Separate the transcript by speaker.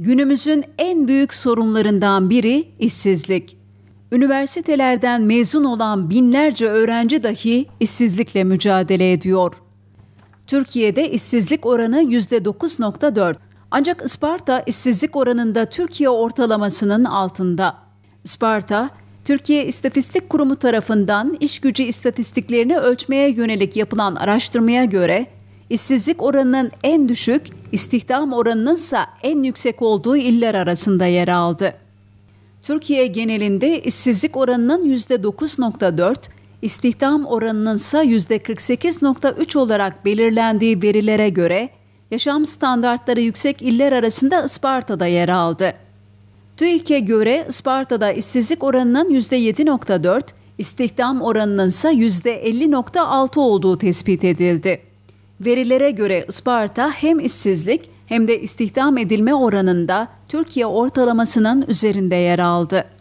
Speaker 1: Günümüzün en büyük sorunlarından biri işsizlik. Üniversitelerden mezun olan binlerce öğrenci dahi işsizlikle mücadele ediyor. Türkiye'de işsizlik oranı %9.4. Ancak Isparta işsizlik oranında Türkiye ortalamasının altında. Isparta, Türkiye İstatistik Kurumu tarafından iş gücü istatistiklerini ölçmeye yönelik yapılan araştırmaya göre işsizlik oranının en düşük, istihdam oranının ise en yüksek olduğu iller arasında yer aldı. Türkiye genelinde işsizlik oranının %9.4, istihdam oranının ise %48.3 olarak belirlendiği verilere göre yaşam standartları yüksek iller arasında Isparta'da yer aldı. TÜİK'e göre Isparta'da işsizlik oranının %7.4, istihdam oranının ise %50.6 olduğu tespit edildi. Verilere göre Isparta hem işsizlik hem de istihdam edilme oranında Türkiye ortalamasının üzerinde yer aldı.